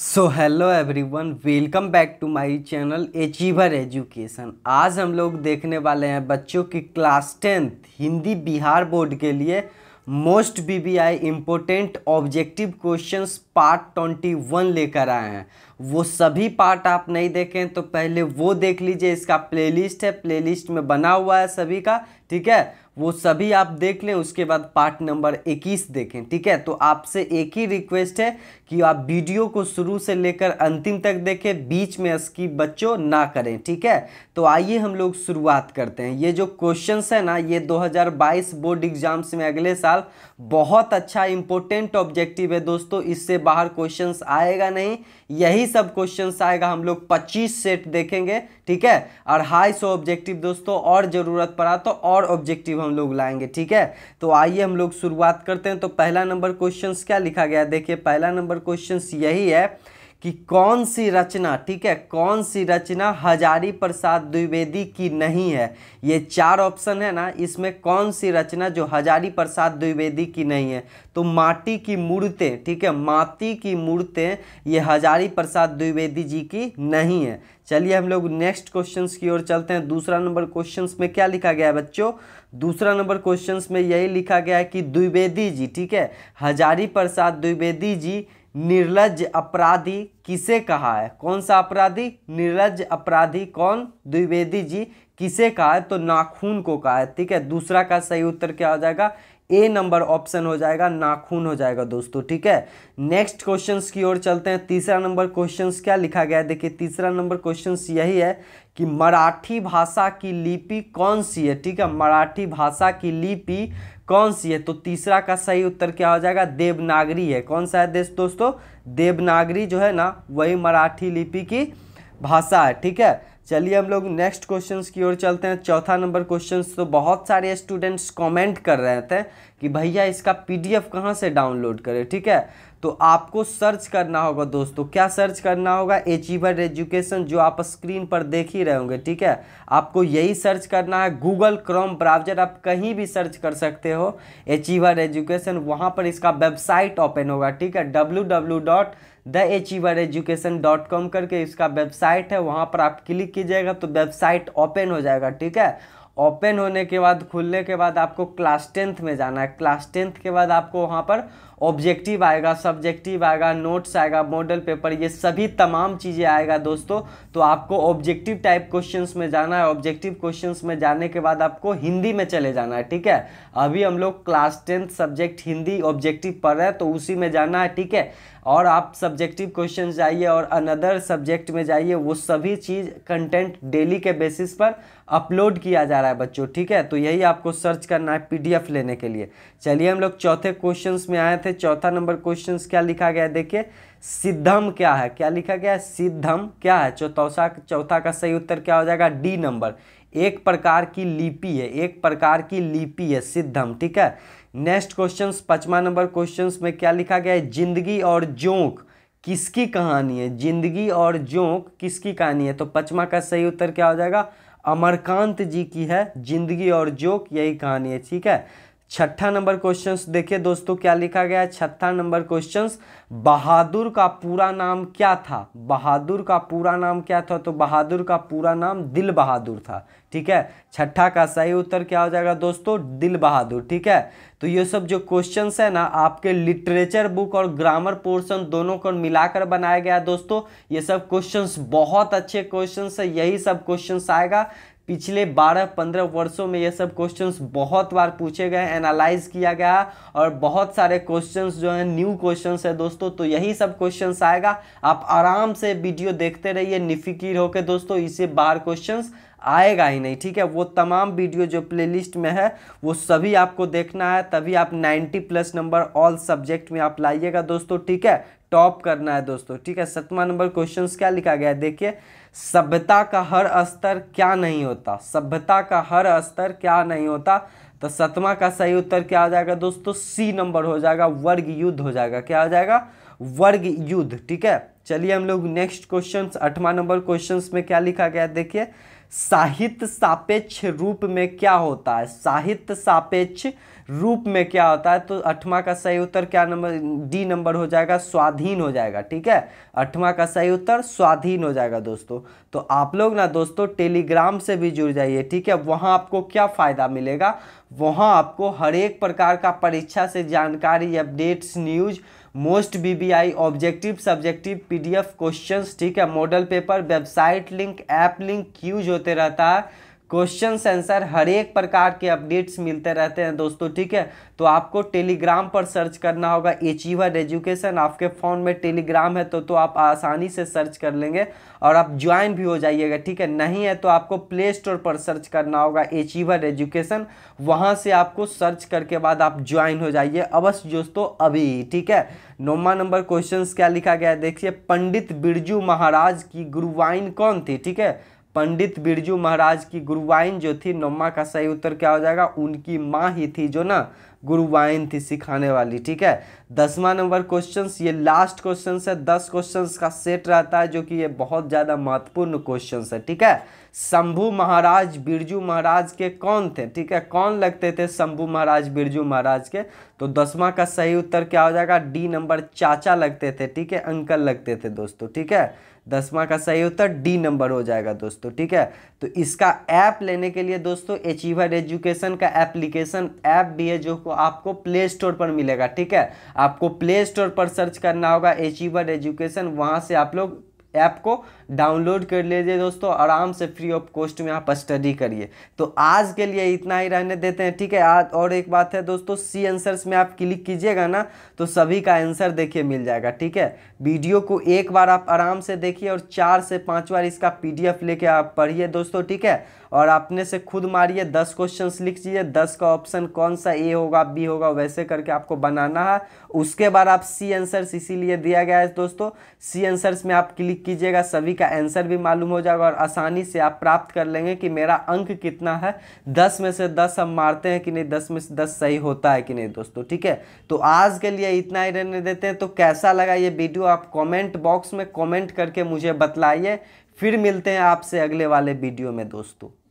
so hello everyone welcome back to my channel achiever education आज हम लोग देखने वाले हैं बच्चों की class tenth Hindi Bihar board के लिए most VVI important objective question part twenty one लेकर आए हैं वो सभी पार्ट आप नहीं देखें तो पहले वो देख लीजिए इसका प्लेलिस्ट है प्लेलिस्ट में बना हुआ है सभी का ठीक है वो सभी आप देख लें उसके बाद पार्ट नंबर 21 देखें ठीक है तो आपसे एक ही रिक्वेस्ट है कि आप वीडियो को शुरू से लेकर अंतिम तक देखें बीच में स्की बच्चों ना करें ठीक है तो आइए हम लोग शुरुआत करते हैं ये जो क्वेश्चंस है ना ये 2022 बोर्ड एग्जाम्स में अगले साल बहुत अच्छा इंपॉर्टेंट ऑब्जेक्टिव है दोस्तों इससे बाहर क्वेश्चन आएगा नहीं यही सब क्वेश्चन आएगा हम लोग पच्चीस सेट देखेंगे ठीक है और हाई सो ऑब्जेक्टिव दोस्तों और ज़रूरत पड़ा तो और ऑब्जेक्टिव हम लोग लाएंगे ठीक है तो आइए हम लोग शुरुआत करते हैं तो पहला नंबर क्वेश्चन क्या लिखा गया देखिए पहला नंबर क्वेश्चन यही है कि कौन सी रचना ठीक है कौन सी रचना हजारी प्रसाद द्विवेदी की नहीं है ये चार ऑप्शन है ना इसमें कौन सी रचना जो हजारी प्रसाद द्विवेदी की नहीं है तो माटी की मूर्तें ठीक है माटी की मूर्तें ये हजारी प्रसाद द्विवेदी जी की नहीं है चलिए हम लोग नेक्स्ट क्वेश्चन की ओर चलते हैं दूसरा नंबर क्वेश्चन में क्या लिखा गया है बच्चों दूसरा नंबर क्वेश्चन में यही लिखा गया है कि द्विवेदी जी ठीक है हजारी प्रसाद द्विवेदी जी निर्लज अपराधी किसे कहा है कौन सा अपराधी निर्लज अपराधी कौन द्विवेदी जी किसे कहा है तो नाखून को कहा है ठीक है दूसरा का सही उत्तर क्या हो जाएगा ए नंबर ऑप्शन हो जाएगा नाखून हो जाएगा दोस्तों ठीक है नेक्स्ट क्वेश्चन की ओर चलते हैं तीसरा नंबर क्वेश्चन क्या लिखा गया है देखिए तीसरा नंबर क्वेश्चन यही है कि मराठी भाषा की लिपि कौन सी है ठीक है मराठी भाषा की लिपि कौन सी है तो तीसरा का सही उत्तर क्या हो जाएगा देवनागरी है कौन सा है देश दोस्तों देवनागरी जो है ना वही मराठी लिपि की भाषा है ठीक है चलिए हम लोग नेक्स्ट क्वेश्चंस की ओर चलते हैं चौथा नंबर क्वेश्चंस तो बहुत सारे स्टूडेंट्स कमेंट कर रहे थे कि भैया इसका पीडीएफ कहाँ से डाउनलोड करें ठीक है तो आपको सर्च करना होगा दोस्तों क्या सर्च करना होगा एचीवर एजुकेशन जो आप स्क्रीन पर देख ही रहे होंगे ठीक है आपको यही सर्च करना है गूगल क्रोम ब्राउजर आप कहीं भी सर्च कर सकते हो एचीवर एजुकेशन वहाँ पर इसका वेबसाइट ओपन होगा ठीक है W W dot the achiever education dot com करके इसका वेबसाइट है वहाँ पर आप क्लिक कीजिएगा तो वेबसाइट ओपन हो जाएगा ठीक है ओपन होने के बाद खुलने के बाद आपको क्लास टेंथ में जाना है क्लास टेंथ के बाद आपको वहाँ पर ऑब्जेक्टिव आएगा सब्जेक्टिव आएगा नोट्स आएगा मॉडल पेपर ये सभी तमाम चीज़ें आएगा दोस्तों तो आपको ऑब्जेक्टिव टाइप क्वेश्चंस में जाना है ऑब्जेक्टिव क्वेश्चंस में जाने के बाद आपको हिंदी में चले जाना है ठीक है अभी हम लोग class tenth subject Hindi objective पढ़ रहे हैं तो उसी में जाना है ठीक है और आप सब्जेक्टिव क्वेश्चन जाइए और अनदर सब्जेक्ट में जाइए वो सभी चीज़ कंटेंट डेली के बेसिस पर अपलोड किया जा रहा है बच्चों ठीक है तो यही आपको सर्च करना है पीडीएफ लेने के लिए चलिए हम लोग चौथे क्वेश्चंस में आए थे से चौथा नंबर क्वेश्चन क्या लिखा गया है देखिए सिद्धम क्या है क्या लिखा गया है सिद्धम क्या है चौथा चौथा का सही उत्तर क्या हो जाएगा डी नंबर एक प्रकार की लिपि है एक प्रकार की लिपि है सिद्धम ठीक है नेक्स्ट क्वेश्चन पचवा नंबर क्वेश्चन में क्या लिखा गया है जिंदगी और जोंक किसकी कहानी है जिंदगी और जोंक किसकी कहानी है तो पचवा का सही उत्तर क्या हो जाएगा अमरकांत जी की है जिंदगी और जोंक यही कहानी है ठीक है छठा नंबर क्वेश्चंस देखिए दोस्तों क्या लिखा गया है छठा नंबर क्वेश्चंस बहादुर का पूरा नाम क्या था बहादुर का पूरा नाम क्या था तो बहादुर का पूरा नाम दिल बहादुर था ठीक है छठा का सही उत्तर क्या हो जाएगा दोस्तों दिल बहादुर ठीक है तो ये सब जो क्वेश्चंस है ना आपके लिटरेचर बुक और ग्रामर पोर्शन दोनों को मिलाकर बनाया गया दोस्तों ये सब क्वेश्चन बहुत अच्छे क्वेश्चन है यही सब क्वेश्चन आएगा पिछले 12-15 वर्षों में ये सब क्वेश्चंस बहुत बार पूछे गए एनालाइज किया गया और बहुत सारे क्वेश्चंस जो हैं न्यू क्वेश्चंस है दोस्तों तो यही सब क्वेश्चंस आएगा आप आराम से वीडियो देखते रहिए निफिकिर होकर दोस्तों इसे बाहर क्वेश्चंस आएगा ही नहीं ठीक है वो तमाम वीडियो जो प्लेलिस्ट में है वो सभी आपको देखना है तभी आप 90 प्लस नंबर ऑल सब्जेक्ट में आप लाइएगा दोस्तों ठीक है टॉप करना है दोस्तों ठीक है सतवा नंबर क्वेश्चंस क्या लिखा गया है देखिए सभ्यता का हर स्तर क्या नहीं होता सभ्यता का हर स्तर क्या नहीं होता तो सतवा का सही उत्तर क्या हो जाएगा दोस्तों सी नंबर हो जाएगा वर्ग युद्ध हो जाएगा क्या हो जाएगा वर्ग युद्ध ठीक है चलिए हम लोग नेक्स्ट क्वेश्चन अठवा नंबर क्वेश्चन में क्या लिखा गया देखिए साहित्य सापेक्ष रूप में क्या होता है साहित्य सापेक्ष रूप में क्या होता है तो अठवा का सही उत्तर क्या नंबर डी नंबर हो जाएगा स्वाधीन हो जाएगा ठीक है अठवा का सही उत्तर स्वाधीन हो जाएगा दोस्तों तो आप लोग ना दोस्तों टेलीग्राम से भी जुड़ जाइए ठीक है वहाँ आपको क्या फ़ायदा मिलेगा वहाँ आपको हर एक प्रकार का परीक्षा से जानकारी updates news most BBI objective subjective PDF questions ठीक है model paper website link app link use होते रहता है क्वेश्चन आंसर हर एक प्रकार के अपडेट्स मिलते रहते हैं दोस्तों ठीक है तो आपको टेलीग्राम पर सर्च करना होगा एचीवर एजुकेशन आपके फ़ोन में टेलीग्राम है तो तो आप आसानी से सर्च कर लेंगे और आप ज्वाइन भी हो जाइएगा ठीक है नहीं है तो आपको प्ले स्टोर पर सर्च करना होगा एचीवर एजुकेशन वहाँ से आपको सर्च करके बाद आप ज्वाइन हो जाइए अवश्य दोस्तों अभी ठीक है नौमा नंबर क्वेश्चन क्या लिखा गया है देखिए पंडित बिरजू महाराज की गुरुवाइन कौन थी ठीक है पंडित बिरजू महाराज की गुरुवाइन जो थी नम्मा का सही उत्तर क्या हो जाएगा उनकी माँ ही थी जो ना गुरुवाइन थी सिखाने वाली ठीक है दसवां नंबर क्वेश्चन ये लास्ट क्वेश्चन है दस क्वेश्चन का सेट रहता है जो कि ये बहुत ज़्यादा महत्वपूर्ण क्वेश्चन है ठीक है शंभू महाराज बिरजू महाराज के कौन थे ठीक है कौन लगते थे शंभू महाराज बिरजू महाराज के तो दसवां का सही उत्तर क्या हो जाएगा डी नंबर चाचा लगते थे ठीक है अंकल लगते थे दोस्तों ठीक है दसवां का सही उत्तर डी नंबर हो जाएगा दोस्तों ठीक है तो इसका ऐप लेने के लिए दोस्तों अचीवर एजुकेशन का एप्लीकेशन ऐप भी है जो आपको प्ले स्टोर पर मिलेगा ठीक है आपको प्ले स्टोर पर सर्च करना होगा एचीवर एजुकेशन वहाँ से आप लोग ऐप को डाउनलोड कर लीजिए दोस्तों आराम से फ्री ऑफ कॉस्ट में आप स्टडी करिए तो आज के लिए इतना ही रहने देते हैं ठीक है आज और एक बात है दोस्तों सी आंसर्स में आप क्लिक कीजिएगा ना तो सभी का आंसर देखिए मिल जाएगा ठीक है वीडियो को एक बार आप आराम से देखिए और चार से पांच बार इसका पीडीएफ लेके आप पढ़िए दोस्तों ठीक है और अपने से खुद मारिए दस क्वेश्चन लिख लीजिए दस का ऑप्शन कौन सा ए होगा बी होगा वैसे करके आपको बनाना है उसके बाद आप सी आंसर्स इसीलिए दिया गया है दोस्तों सी आंसर्स में आप क्लिक कीजिएगा सभी का आंसर भी मालूम हो जाएगा और आसानी से आप प्राप्त कर लेंगे कि मेरा अंक कितना है दस में से दस हम मारते हैं कि नहीं दस में से दस सही होता है कि नहीं दोस्तों ठीक है तो आज के लिए इतना ही रहने देते हैं तो कैसा लगा ये वीडियो आप कॉमेंट बॉक्स में कॉमेंट करके मुझे बतलाइए फिर मिलते हैं आपसे अगले वाले वीडियो में दोस्तों